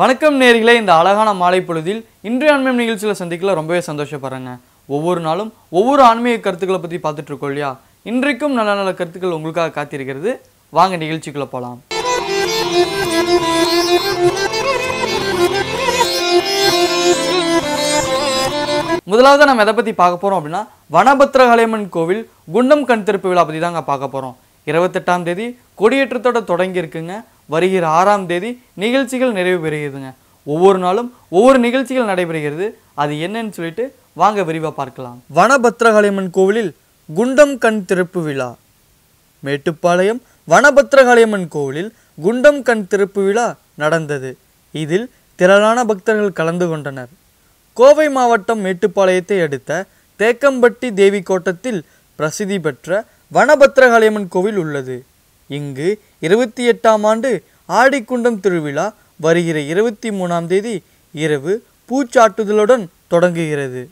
வணக்கம் நேரிகளை இந்த அழகான மாலை பொழுதில் இன்றைய ஆன்மீக நிகழ்ச்சியில் சந்திக்கல ரொம்பவே சந்தோஷப்படுறேங்க ஒவ்வொரு நாளும் ஒவ்வொரு ஆன்மீக கருத்துக்களை பற்றி பார்த்துட்டு இருக்கோம் இல்லையா இன்றைக்கும் நல்ல நல்ல கருத்துக்கள் உங்களுக்காக காத்திருக்கிறது வாங்க நிகழ்ச்சிக்குள்ளே போகலாம் முதலாவது நம்ம எதை பற்றி பார்க்க போகிறோம் அப்படின்னா வனபத்ரகலைமன் கோவில் குண்டம் கண் திருப்பு விழா பற்றி தாங்க பார்க்க போகிறோம் இருபத்தெட்டாம் தேதி கொடியேற்றத்தோட தொடங்கியிருக்குங்க வருகிற ஆறாம் தேதி நிகழ்ச்சிகள் நிறைவு பெறுகிறதுங்க ஒவ்வொரு நாளும் ஒவ்வொரு நிகழ்ச்சிகள் நடைபெறுகிறது அது என்னன்னு சொல்லிட்டு வாங்க விரிவாக பார்க்கலாம் வனபத்ரகாளியம்மன் கோவிலில் குண்டம் கண் திறப்பு விழா மேட்டுப்பாளையம் வனபத்ரகாளியம்மன் கோவிலில் குண்டம் கண் திறப்பு விழா நடந்தது இதில் திரளான பக்தர்கள் கலந்து கொண்டனர் கோவை மாவட்டம் மேட்டுப்பாளையத்தை அடுத்த தேக்கம்பட்டி தேவி கோட்டத்தில் பிரசித்தி பெற்ற வனபத்ரகாளியம்மன் கோவில் உள்ளது இங்கு இருபத்தி எட்டாம் ஆண்டு ஆடிக்குண்டம் திருவிழா வருகிற இருபத்தி மூணாம் தேதி இரவு பூச்சாட்டுதலுடன் தொடங்குகிறது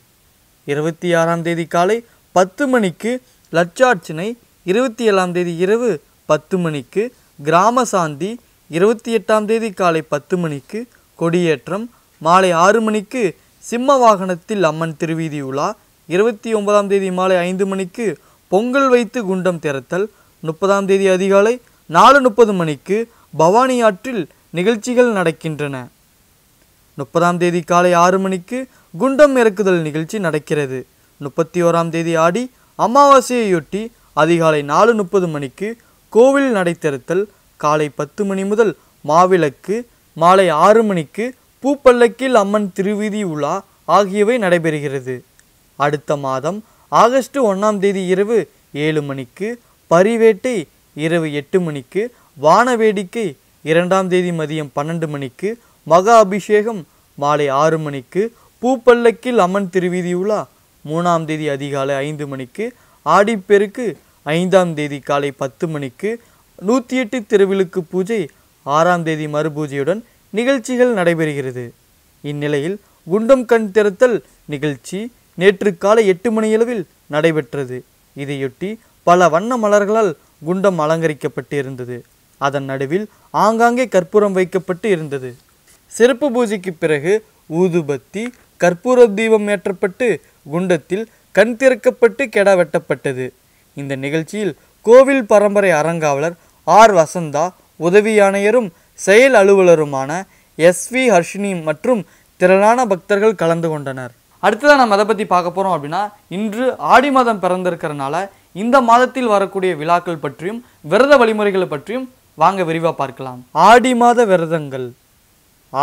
இருபத்தி ஆறாம் தேதி காலை பத்து மணிக்கு லட்சார்ச்சனை இருபத்தி ஏழாம் தேதி இரவு பத்து மணிக்கு கிராம சாந்தி இருபத்தி எட்டாம் தேதி காலை பத்து மணிக்கு கொடியேற்றம் மாலை ஆறு மணிக்கு சிம்ம வாகனத்தில் அம்மன் திருவீதி உலா இருபத்தி ஒன்பதாம் தேதி மாலை ஐந்து மணிக்கு பொங்கல் வைத்து குண்டம் திறத்தல் முப்பதாம் தேதி அதிகாலை நாலு முப்பது மணிக்கு பவானி ஆற்றில் நிகழ்ச்சிகள் நடக்கின்றன முப்பதாம் தேதி காலை ஆறு மணிக்கு குண்டம் இறக்குதல் நிகழ்ச்சி நடக்கிறது முப்பத்தி ஓராம் தேதி ஆடி அமாவாசையையொட்டி அதிகாலை நாலு முப்பது மணிக்கு கோவில் நடைத்திறத்தல் காலை பத்து மணி முதல் மாவிளக்கு மாலை ஆறு மணிக்கு பூப்பல்லக்கில் அம்மன் திருவீதி உலா ஆகியவை நடைபெறுகிறது அடுத்த மாதம் ஆகஸ்ட் ஒன்றாம் தேதி இரவு ஏழு மணிக்கு பரிவேட்டை இரவு எட்டு மணிக்கு வானவேடிக்கை இரண்டாம் தேதி மதியம் பன்னெண்டு மணிக்கு மகா அபிஷேகம் மாலை ஆறு மணிக்கு பூப்பல்லக்கில் அம்மன் திருவீதி உலா மூணாம் தேதி அதிகாலை ஐந்து மணிக்கு ஆடிப்பெருக்கு ஐந்தாம் தேதி காலை பத்து மணிக்கு நூற்றி எட்டு திருவிழுக்கு பூஜை ஆறாம் தேதி மறுபூஜையுடன் நிகழ்ச்சிகள் நடைபெறுகிறது இந்நிலையில் குண்டம் கண் திறத்தல் நிகழ்ச்சி நேற்று காலை எட்டு மணியளவில் நடைபெற்றது இதையொட்டி பல வண்ண மலர்களால் குண்டம் அலங்கரிக்கப்பட்டு இருந்தது அதன் நடுவில் ஆங்காங்கே கற்பூரம் வைக்கப்பட்டு இருந்தது சிறப்பு பூஜைக்கு பிறகு ஊதுபத்தி கற்பூர தீபம் ஏற்றப்பட்டு குண்டத்தில் கண் திறக்கப்பட்டு கெடா வெட்டப்பட்டது இந்த நிகழ்ச்சியில் கோவில் பரம்பரை அறங்காவலர் ஆர் வசந்தா உதவி ஆணையரும் செயல் அலுவலருமான எஸ் வி ஹர்ஷினி மற்றும் திரளான பக்தர்கள் கலந்து கொண்டனர் அடுத்ததாக நம்ம அதை பற்றி பார்க்க போகிறோம் அப்படின்னா இன்று ஆடி மாதம் பிறந்திருக்கிறனால இந்த மாதத்தில் வரக்கூடிய விழாக்கள் பற்றியும் விரத வழிமுறைகளை பற்றியும் வாங்க விரிவாக பார்க்கலாம் ஆடி மாத விரதங்கள்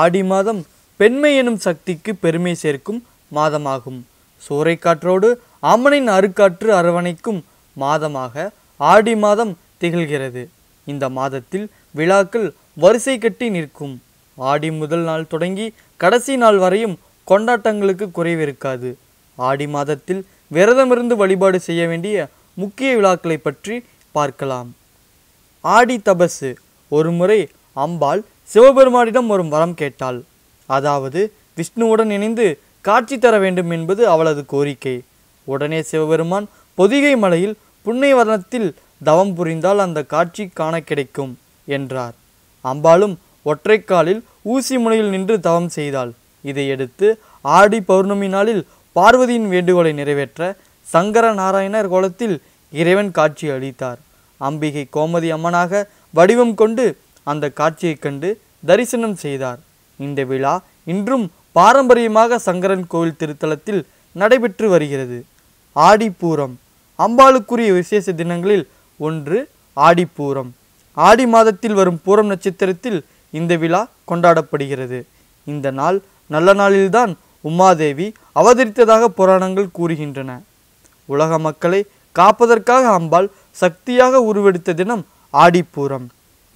ஆடி மாதம் பெண்மை எனும் சக்திக்கு பெருமை சேர்க்கும் மாதமாகும் சூறைக்காற்றோடு அம்மனின் அருக்காற்று அரவணைக்கும் மாதமாக ஆடி மாதம் திகழ்கிறது இந்த மாதத்தில் விழாக்கள் வரிசை கட்டி நிற்கும் ஆடி முதல் நாள் தொடங்கி கடைசி நாள் வரையும் கொண்டாட்டங்களுக்கு குறைவிருக்காது ஆடி மாதத்தில் விரதமிருந்து வழிபாடு செய்ய வேண்டிய முக்கிய விழாக்களை பற்றி பார்க்கலாம் ஆடி தபசு ஒருமுறை அம்பாள் சிவபெருமானிடம் ஒரு வரம் கேட்டாள் அதாவது விஷ்ணுவுடன் இணைந்து காட்சி தர வேண்டும் என்பது அவளது கோரிக்கை உடனே சிவபெருமான் பொதிகை மலையில் புன்னைவரணத்தில் தவம் புரிந்தால் அந்த காட்சி காண கிடைக்கும் என்றார் அம்பாலும் ஒற்றைக்காலில் ஊசி முனையில் நின்று தவம் செய்தாள் இதையடுத்து ஆடி பௌர்ணமி நாளில் பார்வதியின் வேண்டுகோளை நிறைவேற்ற சங்கர நாராயணர் கோலத்தில் இறைவன் காட்சி அளித்தார் அம்பிகை கோமதி அம்மனாக வடிவம் கொண்டு அந்த காட்சியைக் கண்டு தரிசனம் செய்தார் இந்த விழா இன்றும் பாரம்பரியமாக சங்கரன் கோவில் திருத்தலத்தில் நடைபெற்று வருகிறது ஆடிப்பூரம் அம்பாளுக்குரிய விசேஷ தினங்களில் ஒன்று ஆடிப்பூரம் ஆடி மாதத்தில் வரும் பூரம் நட்சத்திரத்தில் இந்த விழா கொண்டாடப்படுகிறது இந்த நாள் நல்ல நாளில்தான் உமாதேவி அவதரித்ததாக புராணங்கள் கூறுகின்றன உலக மக்களை காப்பதற்காக அம்பாள் சக்தியாக உருவெடுத்த தினம் ஆடிப்பூரம்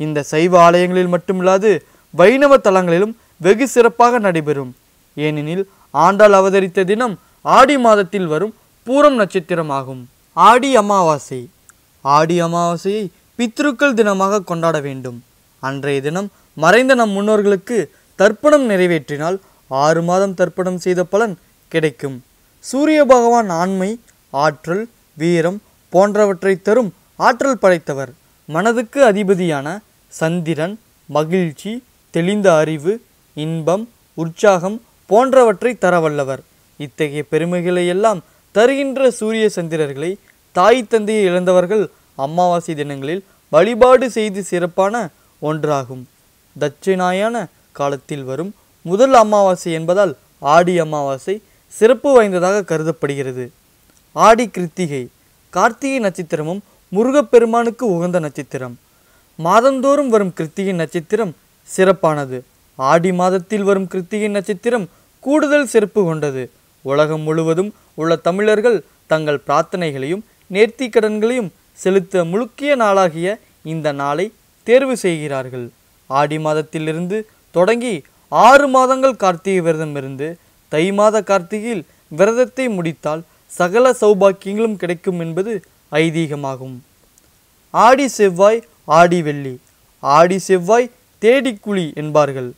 இந்த சைவ ஆலயங்களில் மட்டுமில்லாது வைணவ தலங்களிலும் வெகு சிறப்பாக நடைபெறும் ஏனெனில் ஆண்டாள் அவதரித்த தினம் ஆடி மாதத்தில் வரும் பூரம் நட்சத்திரம் ஆகும் ஆடி அமாவாசை ஆடி அமாவாசையை பித்ருக்கள் தினமாக கொண்டாட வேண்டும் அன்றைய தினம் மறைந்த நம் முன்னோர்களுக்கு தர்ப்பணம் நிறைவேற்றினால் ஆறு மாதம் தர்ப்பணம் செய்த பலன் கிடைக்கும் சூரிய பகவான் ஆண்மை ஆற்றல் வீரம் போன்றவற்றை தரும் ஆற்றல் படைத்தவர் மனதுக்கு அதிபதியான சந்திரன் மகிழ்ச்சி தெளிந்த அறிவு இன்பம் உற்சாகம் போன்றவற்றை தரவல்லவர் இத்தகைய பெருமைகளையெல்லாம் தருகின்ற சூரிய சந்திரர்களை தாய் தந்தையை இழந்தவர்கள் அமாவாசை தினங்களில் வழிபாடு செய்து சிறப்பான ஒன்றாகும் தட்சிணாயான காலத்தில் வரும் முதல் அமாவாசை என்பதால் ஆடி அமாவாசை சிறப்பு வாய்ந்ததாக கருதப்படுகிறது ஆடி கிருத்திகை கார்த்திகை நட்சத்திரமும் முருகப்பெருமானுக்கு உகந்த நட்சத்திரம் மாதந்தோறும் வரும் கிருத்திகை நட்சத்திரம் சிறப்பானது ஆடி மாதத்தில் வரும் கிருத்திகை நட்சத்திரம் கூடுதல் சிறப்பு கொண்டது உலகம் முழுவதும் உள்ள தமிழர்கள் தங்கள் பிரார்த்தனைகளையும் நேர்த்திக் கடன்களையும் செலுத்த முழுக்கிய நாளாகிய இந்த நாளை தேர்வு செய்கிறார்கள் ஆடி மாதத்திலிருந்து தொடங்கி ஆறு மாதங்கள் கார்த்திகை விரதம் இருந்து தை மாத கார்த்திகையில் விரதத்தை முடித்தால் சகல சௌபாக்கியங்களும் கிடைக்கும் என்பது ஐதீகமாகும் ஆடி செவ்வாய் ஆடி வெள்ளி ஆடி செவ்வாய் தேடிக்குழி என்பார்கள்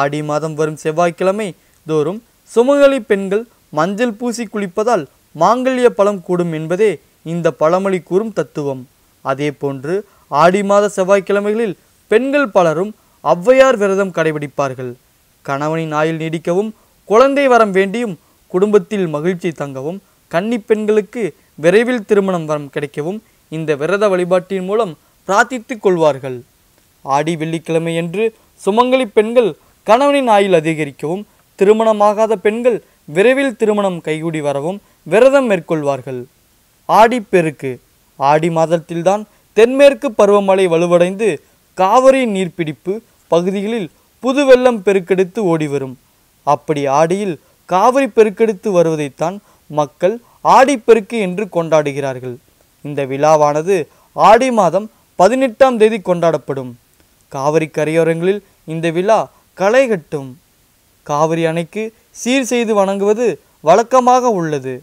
ஆடி மாதம் வரும் செவ்வாய்க்கிழமை தோறும் சுமங்கலி பெண்கள் மஞ்சள் பூசி குளிப்பதால் மாங்கல்ய பழம் கூடும் என்பதே இந்த பழமொழி கூறும் தத்துவம் அதே போன்று ஆடி மாத செவ்வாய்க்கிழமைகளில் பெண்கள் பலரும் ஒளவையார் விரதம் கடைபிடிப்பார்கள் கணவனின் ஆயில் நீடிக்கவும் குழந்தை வரம் வேண்டியும் குடும்பத்தில் மகிழ்ச்சி தங்கவும் கன்னி பெண்களுக்கு விரைவில் திருமணம் வரம் கிடைக்கவும் இந்த விரத வழிபாட்டின் மூலம் பிரார்த்தித்து கொள்வார்கள் ஆடி வெள்ளிக்கிழமையன்று சுமங்கலி பெண்கள் கணவனின் ஆயுள் அதிகரிக்கவும் திருமணமாகாத பெண்கள் விரைவில் திருமணம் கைகூடி வரவும் விரதம் மேற்கொள்வார்கள் ஆடி பெருக்கு ஆடி மாதத்தில்தான் தென்மேற்கு பருவமழை வலுவடைந்து காவிரி நீர்ப்பிடிப்பு பகுதிகளில் புது வெள்ளம் பெருக்கெடுத்து ஓடிவரும் அப்படி ஆடியில் காவிரி பெருக்கெடுத்து வருவதைத்தான் மக்கள் ஆடிப்பெருக்கு என்று கொண்டாடுகிறார்கள் இந்த விழாவானது ஆடி மாதம் பதினெட்டாம் தேதி கொண்டாடப்படும் காவிரி கரையோரங்களில் இந்த விழா களை கட்டும் காவிரி அணைக்கு சீர் செய்து வணங்குவது வழக்கமாக உள்ளது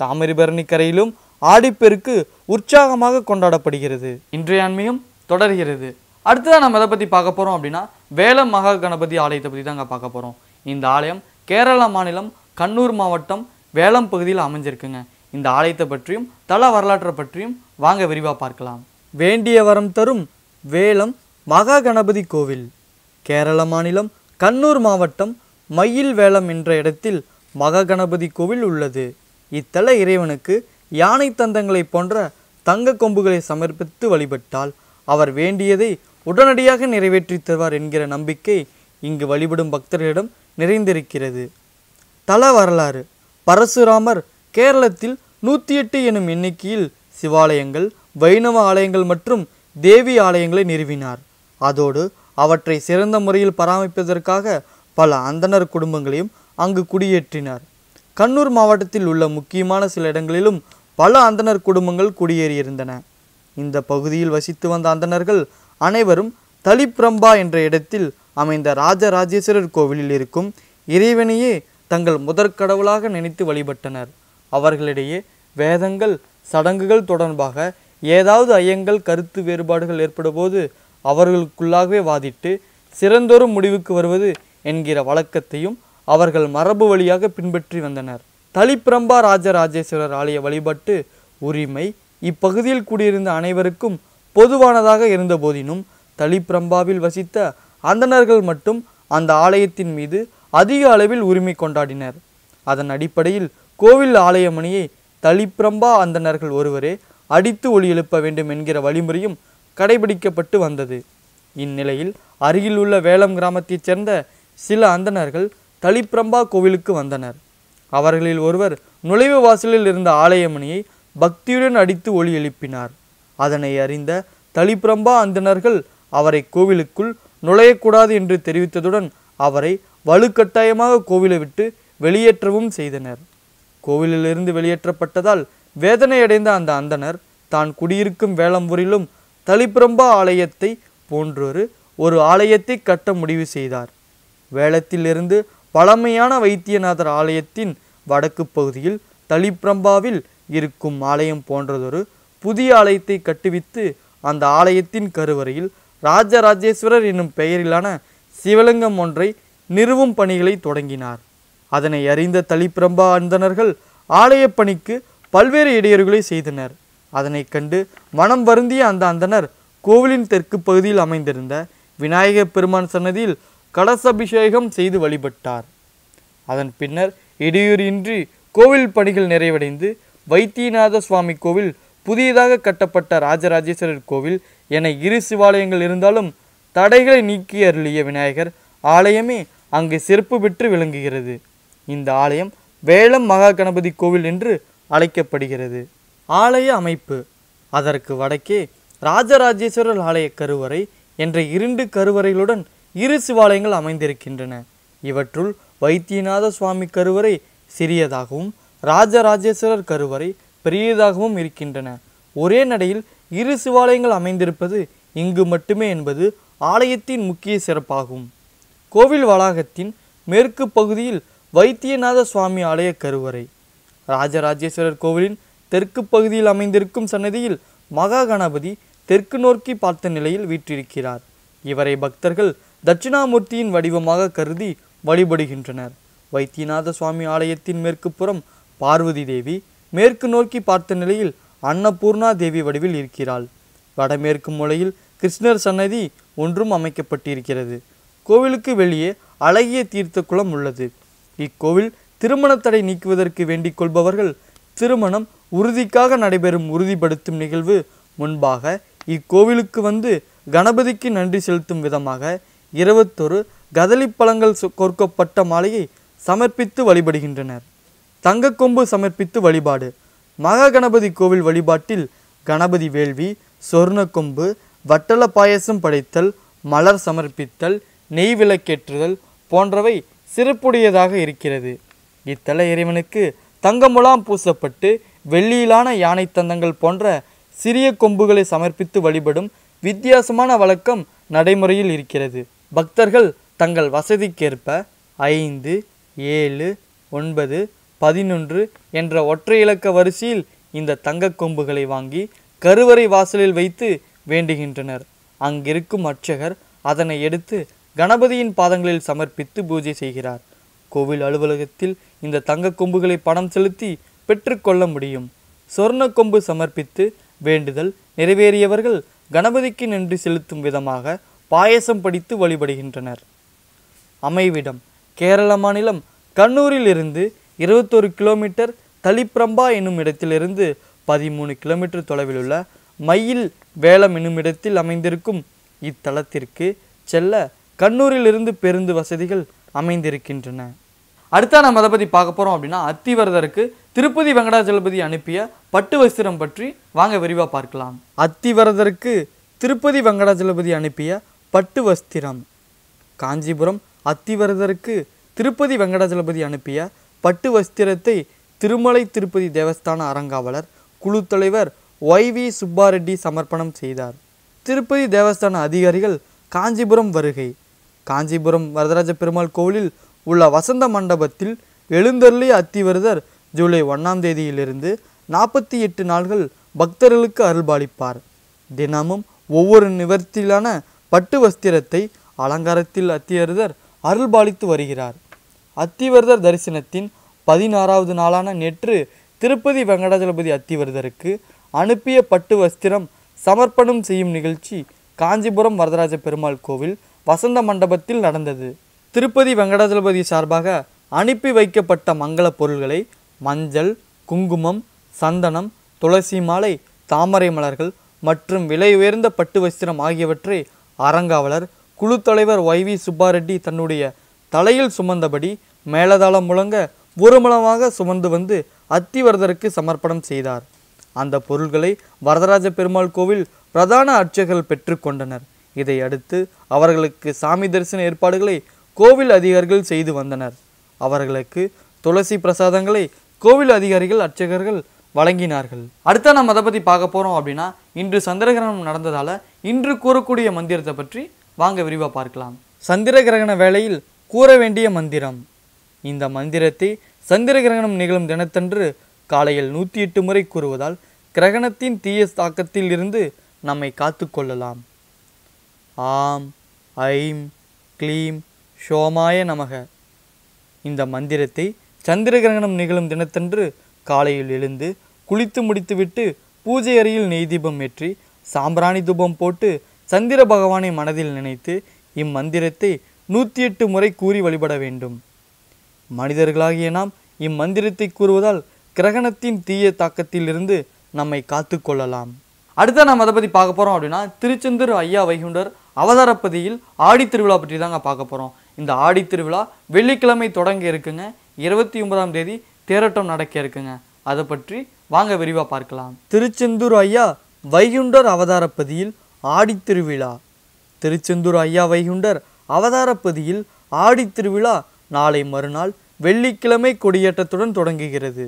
தாமிரபரணி கரையிலும் ஆடிப்பெருக்கு உற்சாகமாக கொண்டாடப்படுகிறது இன்றைய தொடர்கிறது அடுத்ததாக நம்ம எதை பற்றி பார்க்க போகிறோம் அப்படின்னா வேலம் மகா கணபதி ஆலயத்தை பற்றி அங்கே பார்க்க போகிறோம் இந்த ஆலயம் கேரள மாநிலம் கண்ணூர் மாவட்டம் வேளம் பகுதியில் அமைஞ்சிருக்குங்க இந்த ஆலயத்தை பற்றியும் தல வரலாற்றை பற்றியும் வாங்க விரிவாக பார்க்கலாம் வேண்டிய வரம் தரும் வேளம் மகா கணபதி கோவில் கேரள மாநிலம் கண்ணூர் மாவட்டம் மயில் வேளம் என்ற இடத்தில் மகா கணபதி கோவில் உள்ளது இத்தல இறைவனுக்கு யானை தந்தங்களை போன்ற தங்க கொம்புகளை சமர்ப்பித்து வழிபட்டால் அவர் வேண்டியதை உடனடியாக நிறைவேற்றி தருவார் என்கிற நம்பிக்கை இங்கு வழிபடும் பக்தர்களிடம் நிறைந்திருக்கிறது தல வரலாறு பரசுராமர் கேரளத்தில் நூற்றி எட்டு எனும் எண்ணிக்கையில் சிவாலயங்கள் வைணவ ஆலயங்கள் மற்றும் தேவி ஆலயங்களை நிறுவினார் அதோடு அவற்றை சிறந்த முறையில் பராமரிப்பதற்காக பல அந்தனர் குடும்பங்களையும் அங்கு குடியேற்றினார் கண்ணூர் மாவட்டத்தில் உள்ள முக்கியமான சில இடங்களிலும் பல அந்தனர் குடும்பங்கள் குடியேறியிருந்தன இந்த பகுதியில் வசித்து வந்த அந்தனர்கள் அனைவரும் தலிப்ரம்பா என்ற இடத்தில் அமைந்த ராஜராஜேஸ்வரர் கோவிலில் இருக்கும் இறைவனையே தங்கள் முதற்கடவுளாக நினைத்து வழிபட்டனர் அவர்களிடையே வேதங்கள் சடங்குகள் தொடர்பாக ஏதாவது ஐயங்கள் கருத்து வேறுபாடுகள் ஏற்படும்போது அவர்களுக்குள்ளாகவே வாதிட்டு சிறந்தொரு முடிவுக்கு வருவது என்கிற வழக்கத்தையும் அவர்கள் மரபு வழியாக பின்பற்றி வந்தனர் தளிப்பிரம்பா ராஜராஜேஸ்வரர் ஆலய வழிபாட்டு உரிமை இப்பகுதியில் கூடியிருந்த அனைவருக்கும் பொதுவானதாக இருந்த போதினும் தளிப்பிரம்பாவில் வசித்த அந்தணர்கள் மட்டும் அந்த ஆலயத்தின் மீது அதிக அளவில் உரிமை கொண்டாடினர் அதன் அடிப்படையில் கோவில் ஆலயமணியை தளிப்பிரம்பா அந்தனர்கள் ஒருவரே அடித்து ஒளி எழுப்ப வேண்டும் என்கிற வழிமுறையும் கடைபிடிக்கப்பட்டு வந்தது இந்நிலையில் அருகில் உள்ள வேளம் கிராமத்தைச் சேர்ந்த சில அந்தனர்கள் தளிப்பிரம்பா கோவிலுக்கு வந்தனர் அவர்களில் ஒருவர் நுழைவு வாசலில் இருந்த ஆலயமணியை பக்தியுடன் அடித்து ஒளி எழுப்பினார் அதனை அறிந்த தளிப்பிரம்பா அந்தனர்கள் அவரை கோவிலுக்குள் நுழையக்கூடாது என்று தெரிவித்ததுடன் அவரை வலுக்கட்டாயமாக கோவிலை விட்டு வெளியேற்றவும் செய்தனர் கோவிலிலிருந்து வெளியேற்றப்பட்டதால் வேதனையடைந்த அந்த அந்தனர் தான் குடியிருக்கும் வேளம்பூரிலும் தளிப்பிரம்பா ஆலயத்தை போன்றொரு ஒரு ஆலயத்தை கட்ட முடிவு செய்தார் வேளத்திலிருந்து பழமையான வைத்தியநாதர் ஆலயத்தின் வடக்கு பகுதியில் தளிப்பிரம்பாவில் இருக்கும் ஆலயம் போன்றதொரு புதிய ஆலயத்தை கட்டுவித்து அந்த ஆலயத்தின் கருவறையில் ராஜராஜேஸ்வரர் என்னும் பெயரிலான சிவலிங்கம் ஒன்றை நிறுவும் பணிகளை தொடங்கினார் அதனை அறிந்த தளிப்பிரம்பா அந்தணர்கள் பணிக்கு பல்வேறு இடையூறுகளை செய்தனர் அதனை கண்டு மனம் வருந்திய அந்த அந்தனர் கோவிலின் தெற்கு பகுதியில் அமைந்திருந்த விநாயகர் பெருமான் சன்னதியில் கலசபிஷேகம் செய்து வழிபட்டார் அதன் பின்னர் இடையூறின்றி கோவில் பணிகள் நிறைவடைந்து வைத்தியநாத சுவாமி கோவில் புதியதாக கட்டப்பட்ட ராஜராஜேஸ்வரர் கோவில் என இரு சிவாலயங்கள் இருந்தாலும் தடைகளை நீக்கி அருளிய விநாயகர் ஆலயமே அங்கு சிறப்பு பெற்று விளங்குகிறது இந்த ஆலயம் வேளம் மகா கணபதி கோவில் என்று அழைக்கப்படுகிறது ஆலய அமைப்பு அதற்கு வடக்கே ராஜராஜேஸ்வரர் ஆலய கருவறை என்ற இரண்டு கருவறைகளுடன் இரு சிவாலயங்கள் அமைந்திருக்கின்றன இவற்றுள் வைத்தியநாத சுவாமி கருவறை சிறியதாகவும் ராஜராஜேஸ்வரர் கருவறை பெரியதாகவும் இருக்கின்றன ஒரே நடையில் இரு சிவாலயங்கள் அமைந்திருப்பது இங்கு மட்டுமே என்பது ஆலயத்தின் முக்கிய சிறப்பாகும் கோவில் வளாகத்தின் மேற்கு பகுதியில் வைத்தியநாத சுவாமி ஆலய கருவறை ராஜராஜேஸ்வரர் கோவிலின் தெற்கு பகுதியில் அமைந்திருக்கும் சன்னதியில் மகா கணபதி தெற்கு நோக்கி பார்த்த நிலையில் வீற்றிருக்கிறார் இவரை பக்தர்கள் தட்சிணாமூர்த்தியின் வடிவமாக கருதி வழிபடுகின்றனர் வைத்தியநாத சுவாமி ஆலயத்தின் மேற்கு புறம் பார்வதி தேவி மேற்கு நோக்கி பார்த்த நிலையில் அன்னபூர்ணா தேவி வடிவில் இருக்கிறாள் வடமேற்கு மூலையில் கிருஷ்ணர் சன்னதி ஒன்றும் அமைக்கப்பட்டிருக்கிறது கோவிலுக்கு வெளியே அழகிய தீர்த்த குளம் உள்ளது இக்கோவில் திருமண தடை நீக்குவதற்கு வேண்டிக் கொள்பவர்கள் திருமணம் உறுதிக்காக நடைபெறும் உறுதிப்படுத்தும் நிகழ்வு முன்பாக இக்கோவிலுக்கு வந்து கணபதிக்கு நன்றி செலுத்தும் விதமாக இருபத்தொரு கதலி பழங்கள் கோர்க்கப்பட்ட மாலையை சமர்ப்பித்து வழிபடுகின்றனர் தங்கக்கொம்பு சமர்ப்பித்து வழிபாடு மகா கணபதி கோவில் வழிபாட்டில் கணபதி வேள்வி சொர்ணக்கொம்பு வட்டல பாயசம் படைத்தல் மலர் சமர்ப்பித்தல் நெய் விளக்கேற்றுதல் போன்றவை சிறப்புடையதாக இருக்கிறது இத்தல இறைவனுக்கு தங்கமுலாம் பூசப்பட்டு வெள்ளியிலான யானை தந்தங்கள் போன்ற சிறிய கொம்புகளை சமர்ப்பித்து வழிபடும் வித்தியாசமான வழக்கம் நடைமுறையில் இருக்கிறது பக்தர்கள் தங்கள் வசதிக்கேற்ப ஐந்து ஏழு ஒன்பது பதினொன்று என்ற ஒற்றை இலக்க வரிசையில் இந்த தங்க கொம்புகளை வாங்கி கருவறை வாசலில் வைத்து வேண்டுகின்றனர் அங்கிருக்கும் அர்ச்சகர் அதனை எடுத்து கணபதியின் பாதங்களில் சமர்ப்பித்து பூஜை செய்கிறார் கோவில் அலுவலகத்தில் இந்த தங்க கொம்புகளை பணம் செலுத்தி பெற்றுக்கொள்ள முடியும் சொர்ண கொம்பு சமர்ப்பித்து வேண்டுதல் நிறைவேறியவர்கள் கணபதிக்கு நன்றி செலுத்தும் விதமாக பாயசம் படித்து வழிபடுகின்றனர் அமைவிடம் கேரள மாநிலம் கண்ணூரில் இருந்து இருபத்தொரு கிலோமீட்டர் தலிப்ரம்பா என்னும் இடத்திலிருந்து பதிமூணு கிலோமீட்டர் தொலைவில் உள்ள மயில் வேளம் என்னும் இடத்தில் அமைந்திருக்கும் இத்தலத்திற்கு செல்ல கண்ணூரிலிருந்து பேருந்து வசதிகள் அமைந்திருக்கின்றன அடுத்தா நம்ம அதை பற்றி பார்க்க போகிறோம் அப்படின்னா அத்திவரதருக்கு திருப்பதி வெங்கடாஜலபதி அனுப்பிய பட்டு வஸ்திரம் பற்றி வாங்க விரிவாக பார்க்கலாம் அத்திவரதருக்கு திருப்பதி வெங்கடாஜலபதி அனுப்பிய பட்டு வஸ்திரம் காஞ்சிபுரம் அத்திவரதருக்கு திருப்பதி வெங்கடாஜலபதி அனுப்பிய பட்டு வஸ்திரத்தை திருமலை திருப்பதி தேவஸ்தான அறங்காவலர் குழு தலைவர் ஒய் வி சுப்பாரெட்டி சமர்ப்பணம் செய்தார் திருப்பதி தேவஸ்தான அதிகாரிகள் காஞ்சிபுரம் வருகை காஞ்சிபுரம் வரதராஜ பெருமாள் கோவிலில் உள்ள வசந்த மண்டபத்தில் எழுந்தருளி அத்திவரதர் ஜூலை ஒன்றாம் தேதியிலிருந்து நாற்பத்தி எட்டு நாள்கள் பக்தர்களுக்கு அருள்பாலிப்பார் தினமும் ஒவ்வொரு நிவர்த்தியிலான பட்டு வஸ்திரத்தை அலங்காரத்தில் அத்திவரதர் அருள்பாலித்து வருகிறார் அத்திவரதர் தரிசனத்தின் பதினாறாவது நாளான நேற்று திருப்பதி வெங்கடாஜலபதி அத்திவரதருக்கு அனுப்பிய பட்டு வஸ்திரம் சமர்ப்பணம் செய்யும் நிகழ்ச்சி காஞ்சிபுரம் வரதராஜ பெருமாள் கோவில் வசந்த மண்டபத்தில் நடந்தது திருப்பதி வெங்கடாஜலபதி சார்பாக அனுப்பி வைக்கப்பட்ட மங்கள பொருள்களை மஞ்சள் குங்குமம் சந்தனம் துளசி மாலை தாமரை மலர்கள் மற்றும் விலை உயர்ந்த பட்டு வஸ்திரம் ஆகியவற்றை அறங்காவலர் குழு தலைவர் ஒய் வி சுப்பாரெட்டி தன்னுடைய தலையில் சுமந்தபடி மேலதாளம் முழங்க ஒருமலமாக சுமந்து வந்து அத்திவரதருக்கு சமர்ப்பணம் செய்தார் அந்த பொருள்களை வரதராஜ பெருமாள் கோவில் பிரதான அர்ச்சகர்கள் பெற்றுக்கொண்டனர் இதை அடுத்து அவர்களுக்கு சாமி தரிசன ஏற்பாடுகளை கோவில் அதிகாரிகள் செய்து வந்தனர் அவர்களுக்கு துளசி பிரசாதங்களை கோவில் அதிகாரிகள் அர்ச்சகர்கள் வழங்கினார்கள் அடுத்த நம்ம அதை பற்றி பார்க்க போகிறோம் அப்படின்னா இன்று சந்திர கிரகணம் நடந்ததால் இன்று கூறக்கூடிய மந்திரத்தை பற்றி வாங்க விரிவாக பார்க்கலாம் சந்திர கிரகண வேளையில் கூற வேண்டிய மந்திரம் இந்த மந்திரத்தை சந்திர கிரகணம் நிகழும் தினத்தன்று காலையில் நூற்றி எட்டு முறை கூறுவதால் கிரகணத்தின் தீய தாக்கத்தில் இருந்து நம்மை காத்து கொள்ளலாம் ஆம் ஐம் க்ளீம் ஷோமாய நமக இந்த மந்திரத்தை சந்திர கிரகணம் நிகழும் தினத்தன்று காலையில் எழுந்து குளித்து முடித்துவிட்டு பூஜை அறையில் நெய் தீபம் ஏற்றி சாம்பிராணி தூபம் போட்டு சந்திர பகவானை மனதில் நினைத்து இம்மந்திரத்தை நூற்றி எட்டு முறை கூறி வழிபட வேண்டும் மனிதர்களாகிய நாம் இம்மந்திரத்தை கூறுவதால் கிரகணத்தின் தீய தாக்கத்திலிருந்து நம்மை காத்து கொள்ளலாம் அடுத்த நாம் அதை பற்றி பார்க்க போகிறோம் அப்படின்னா திருச்செந்தூர் ஐயா வைகுண்டர் அவதாரப்பதியில் ஆடித்திருவிழா பற்றி தாங்க பார்க்க போகிறோம் இந்த ஆடித்திருவிழா வெள்ளிக்கிழமை தொடங்க இருக்குங்க இருபத்தி ஒன்பதாம் தேதி தேரோட்டம் நடக்க இருக்குங்க அதை பற்றி வாங்க விரிவாக பார்க்கலாம் திருச்செந்தூர் ஐயா வைகுண்டர் அவதாரப்பதியில் ஆடித்திருவிழா திருச்செந்தூர் ஐயா வைகுண்டர் அவதாரப்பதியில் ஆடித்திருவிழா நாளை மறுநாள் வெள்ளிக்கிழமை கொடியேற்றத்துடன் தொடங்குகிறது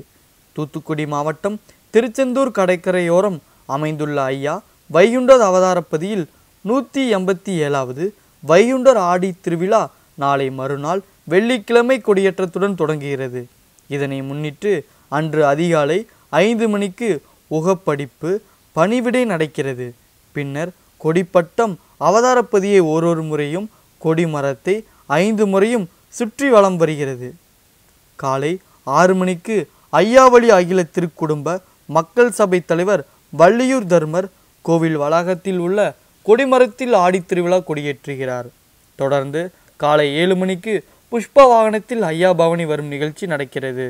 தூத்துக்குடி மாவட்டம் திருச்செந்தூர் கடற்கரையோரம் அமைந்துள்ள ஐயா வைகுண்டர் அவதாரப்பதியில் நூற்றி எண்பத்தி ஏழாவது வையுண்டர் ஆடி திருவிழா நாளை மறுநாள் வெள்ளிக்கிழமை கொடியேற்றத்துடன் தொடங்குகிறது இதனை முன்னிட்டு அன்று அதிகாலை ஐந்து மணிக்கு உகப்படிப்பு பணிவிடை நடக்கிறது பின்னர் கொடிப்பட்டம் அவதாரப்பதியை ஓரொரு முறையும் கொடிமரத்தை ஐந்து முறையும் சுற்றி வலம் வருகிறது காலை ஆறு மணிக்கு ஐயாவளி அகில திருக்குடும்ப மக்கள் சபை தலைவர் வள்ளியூர் தர்மர் கோவில் வளாகத்தில் உள்ள கொடிமரத்தில் ஆடித்திருவிழா கொடியேற்றுகிறார் தொடர்ந்து காலை ஏழு மணிக்கு புஷ்ப வாகனத்தில் ஐயா பவனி வரும் நிகழ்ச்சி நடக்கிறது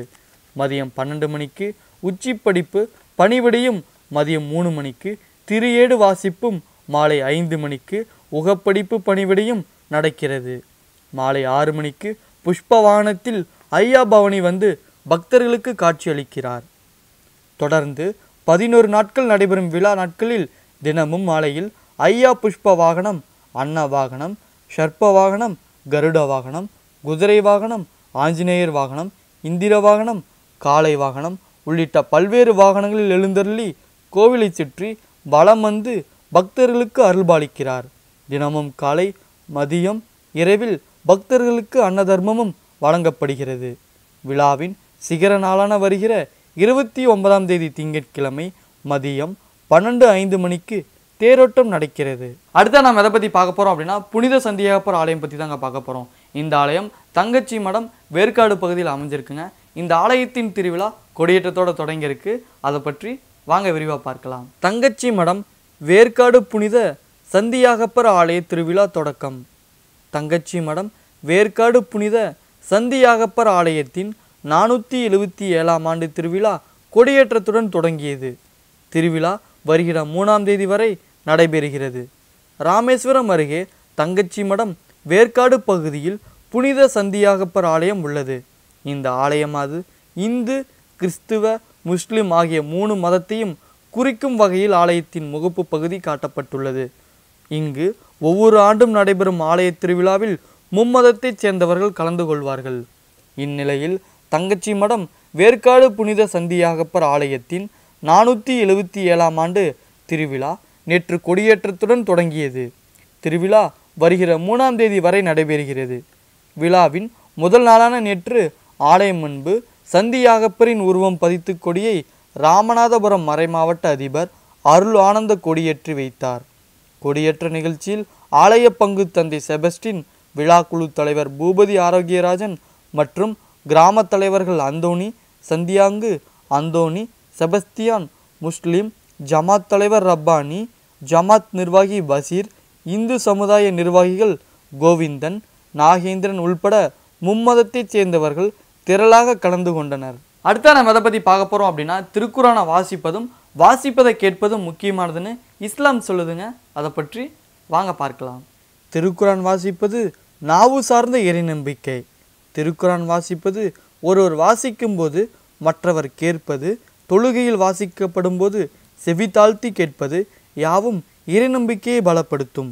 மதியம் பன்னெண்டு மணிக்கு உச்சி படிப்பு பணிவிடையும் மதியம் மூணு மணிக்கு திருஏடு வாசிப்பும் மாலை ஐந்து மணிக்கு உகப்படிப்பு பணிவிடையும் நடக்கிறது மாலை ஆறு மணிக்கு புஷ்ப வாகனத்தில் ஐயா பவனி வந்து பக்தர்களுக்கு காட்சியளிக்கிறார் தொடர்ந்து பதினோரு நாட்கள் நடைபெறும் விழா நாட்களில் தினமும் மாலையில் ஐயா புஷ்ப வாகனம் அன்ன வாகனம் ஷர்ப்ப வாகனம் கருட வாகனம் குதிரை வாகனம் ஆஞ்சநேயர் வாகனம் இந்திர வாகனம் காளை வாகனம் உள்ளிட்ட பல்வேறு வாகனங்களில் எழுந்தருளி கோவிலை சுற்றி வலம் வந்து பக்தர்களுக்கு அருள்பாலிக்கிறார் தினமும் காலை மதியம் இரவில் பக்தர்களுக்கு அன்னதர்மமும் வழங்கப்படுகிறது விழாவின் சிகர நாளான வருகிற இருபத்தி ஒன்பதாம் தேதி திங்கட்கிழமை மதியம் பன்னெண்டு ஐந்து மணிக்கு தேரோட்டம் நடக்கிறது அடுத்த நாம் எதை பற்றி பார்க்க போகிறோம் அப்படின்னா புனித சந்தியாகப்பர் ஆலயம் பற்றி தாங்க பார்க்க போகிறோம் இந்த ஆலயம் தங்கச்சி மடம் வேர்க்காடு பகுதியில் அமைஞ்சிருக்குங்க இந்த ஆலயத்தின் திருவிழா கொடியேற்றத்தோடு தொடங்கியிருக்கு அதை பற்றி வாங்க விரிவாக பார்க்கலாம் தங்கச்சி மடம் வேர்க்காடு புனித சந்தியாகப்பர் ஆலய திருவிழா தொடக்கம் தங்கச்சி மடம் வேர்க்காடு புனித சந்தியாகப்பர் ஆலயத்தின் நானூற்றி எழுபத்தி ஏழாம் ஆண்டு திருவிழா கொடியேற்றத்துடன் தொடங்கியது திருவிழா வருகிற மூணாம் தேதி வரை நடைபெறுகிறது ராமேஸ்வரம் அருகே தங்கச்சி மடம் வேர்க்காடு பகுதியில் புனித சந்தியாகப்பர் ஆலயம் உள்ளது இந்த ஆலயமாது இந்து கிறிஸ்துவ முஸ்லிம் ஆகிய மூணு மதத்தையும் குறிக்கும் வகையில் ஆலயத்தின் முகப்பு பகுதி காட்டப்பட்டுள்ளது இங்கு ஒவ்வொரு ஆண்டும் நடைபெறும் ஆலய திருவிழாவில் மும்மதத்தைச் சேர்ந்தவர்கள் கலந்து கொள்வார்கள் இந்நிலையில் தங்கச்சி மடம் வேர்க்காடு புனித சந்தியாகப்பர் ஆலயத்தின் நானூற்றி எழுபத்தி ஏழாம் ஆண்டு திருவிழா நேற்று கொடியேற்றத்துடன் தொடங்கியது திருவிழா வருகிற மூணாம் தேதி வரை நடைபெறுகிறது விழாவின் முதல் நாளான நேற்று ஆலயம் முன்பு சந்தியாகப்பரின் உருவம் பதித்து கொடியை ராமநாதபுரம் மறைமாவட்ட அதிபர் அருள் ஆனந்த கொடியேற்றி வைத்தார் கொடியேற்ற நிகழ்ச்சியில் ஆலய பங்கு தந்தை செபஸ்டின் விழா குழு தலைவர் பூபதி ஆரோக்கியராஜன் மற்றும் கிராம தலைவர்கள் அந்தோனி சந்தியாங்கு அந்தோனி செபஸ்தியான் முஸ்லிம் ஜமாத் தலைவர் ரப்பானி ஜமாத் நிர்வாகி பசீர் இந்து சமுதாய நிர்வாகிகள் கோவிந்தன் நாகேந்திரன் உள்பட மும்மதத்தைச் சேர்ந்தவர்கள் திரளாக கலந்து கொண்டனர் அடுத்த நம்ம எதை பற்றி பார்க்க போகிறோம் அப்படின்னா திருக்குறானை வாசிப்பதும் வாசிப்பதை கேட்பதும் முக்கியமானதுன்னு இஸ்லாம் சொல்லுதுங்க அதை பற்றி வாங்க பார்க்கலாம் திருக்குறான் வாசிப்பது நாவு சார்ந்த எரி நம்பிக்கை திருக்குறான் வாசிப்பது ஒருவர் வாசிக்கும்போது மற்றவர் கேட்பது தொழுகையில் வாசிக்கப்படும் போது செவி தாழ்த்தி கேட்பது யாவும் நம்பிக்கையை பலப்படுத்தும்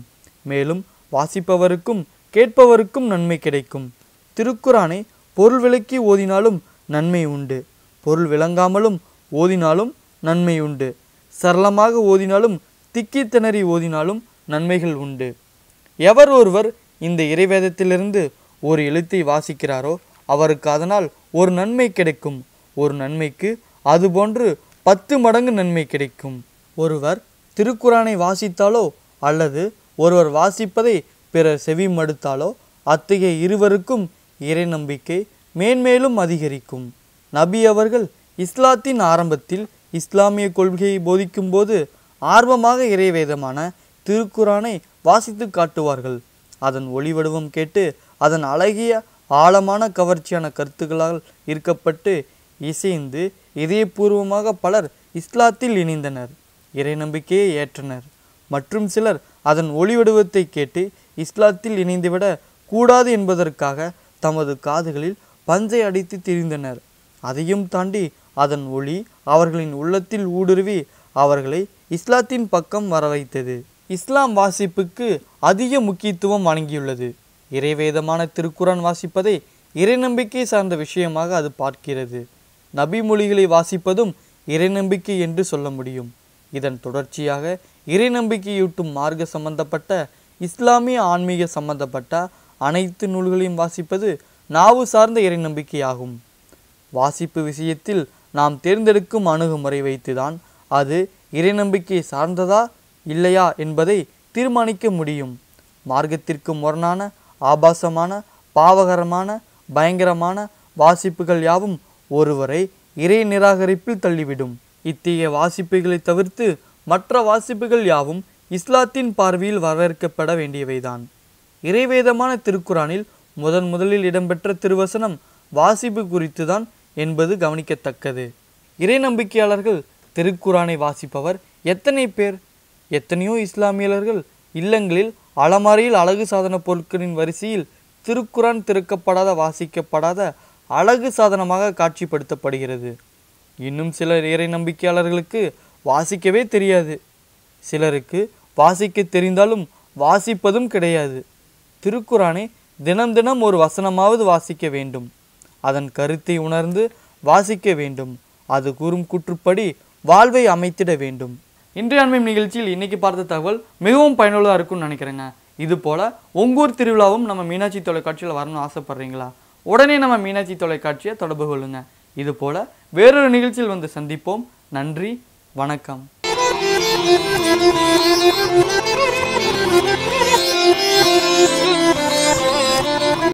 மேலும் வாசிப்பவருக்கும் கேட்பவருக்கும் நன்மை கிடைக்கும் திருக்குறானை பொருள் விளக்கி ஓதினாலும் நன்மை உண்டு பொருள் விளங்காமலும் ஓதினாலும் நன்மை உண்டு சரளமாக ஓதினாலும் திக்கி திணறி ஓதினாலும் நன்மைகள் உண்டு எவர் ஒருவர் இந்த இறைவேதத்திலிருந்து ஒரு எழுத்தை வாசிக்கிறாரோ அவருக்கு அதனால் ஒரு நன்மை கிடைக்கும் ஒரு நன்மைக்கு அதுபோன்று பத்து மடங்கு நன்மை கிடைக்கும் ஒருவர் திருக்குறானை வாசித்தாலோ அல்லது ஒருவர் வாசிப்பதை பிறர் செவி மடுத்தாலோ அத்தகைய இருவருக்கும் இறை நம்பிக்கை மேன்மேலும் அதிகரிக்கும் நபி அவர்கள் இஸ்லாத்தின் ஆரம்பத்தில் இஸ்லாமிய கொள்கையை போதிக்கும்போது ஆர்வமாக இறைவேதமான திருக்குறானை வாசித்து காட்டுவார்கள் அதன் ஒளிவடிவம் கேட்டு அதன் அழகிய ஆழமான கவர்ச்சியான கருத்துக்களால் இருக்கப்பட்டு இசைந்து இதயபூர்வமாக பலர் இஸ்லாத்தில் இணைந்தனர் இறை நம்பிக்கையை ஏற்றனர் மற்றும் சிலர் அதன் ஒளிவடிவத்தை கேட்டு இஸ்லாத்தில் இணைந்துவிட கூடாது என்பதற்காக தமது காதுகளில் பஞ்சை அடித்து திரிந்தனர் அதையும் தாண்டி அதன் ஒளி அவர்களின் உள்ளத்தில் ஊடுருவி அவர்களை இஸ்லாத்தின் பக்கம் வர வைத்தது இஸ்லாம் வாசிப்புக்கு அதிக முக்கியத்துவம் வழங்கியுள்ளது இறைவேதமான திருக்குறான் வாசிப்பதை இறைநம்பிக்கை சார்ந்த விஷயமாக அது பார்க்கிறது நபி மொழிகளை வாசிப்பதும் இறைநம்பிக்கை என்று சொல்ல முடியும் இதன் தொடர்ச்சியாக இறை நம்பிக்கையூட்டும் மார்க்க சம்பந்தப்பட்ட இஸ்லாமிய ஆன்மீக சம்பந்தப்பட்ட அனைத்து நூல்களையும் வாசிப்பது நாவு சார்ந்த இறை நம்பிக்கையாகும் வாசிப்பு விஷயத்தில் நாம் தேர்ந்தெடுக்கும் அணுகுமுறை வைத்துதான் அது இறை நம்பிக்கை சார்ந்ததா இல்லையா என்பதை தீர்மானிக்க முடியும் மார்க்கத்திற்கு முரணான ஆபாசமான பாவகரமான பயங்கரமான வாசிப்புகள் யாவும் ஒருவரை இறை நிராகரிப்பில் தள்ளிவிடும் இத்தகைய வாசிப்புகளை தவிர்த்து மற்ற வாசிப்புகள் யாவும் இஸ்லாத்தின் பார்வையில் வரவேற்கப்பட வேண்டியவைதான் இறைவேதமான திருக்குறானில் முதன் முதலில் இடம்பெற்ற திருவசனம் வாசிப்பு குறித்துதான் என்பது கவனிக்கத்தக்கது இறை நம்பிக்கையாளர்கள் திருக்குறானை வாசிப்பவர் எத்தனை பேர் எத்தனையோ இஸ்லாமியர்கள் இல்லங்களில் அலமாரியில் அழகு சாதன பொருட்களின் வரிசையில் திருக்குறான் திறக்கப்படாத வாசிக்கப்படாத அழகு சாதனமாக காட்சிப்படுத்தப்படுகிறது இன்னும் சிலர் இறை நம்பிக்கையாளர்களுக்கு வாசிக்கவே தெரியாது சிலருக்கு வாசிக்க தெரிந்தாலும் வாசிப்பதும் கிடையாது திருக்குறானை தினம் தினம் ஒரு வசனமாவது வாசிக்க வேண்டும் அதன் கருத்தை உணர்ந்து வாசிக்க வேண்டும் அது கூறும் கூற்றுப்படி வாழ்வை அமைத்திட வேண்டும் இன்றைய அண்மை நிகழ்ச்சியில் இன்னைக்கு பார்த்த தகவல் மிகவும் பயனுள்ளதாக இருக்கும்னு நினைக்கிறேங்க இது போல் உங்கூர் திருவிழாவும் நம்ம மீனாட்சி தொலைக்காட்சியில் வரணும்னு ஆசைப்பட்றீங்களா உடனே நம்ம மீனாட்சி தொலைக்காட்சியை தொடர்பு கொள்ளுங்கள் இதுபோல் வேறொரு நிகழ்ச்சியில் வந்து சந்திப்போம் நன்றி வணக்கம்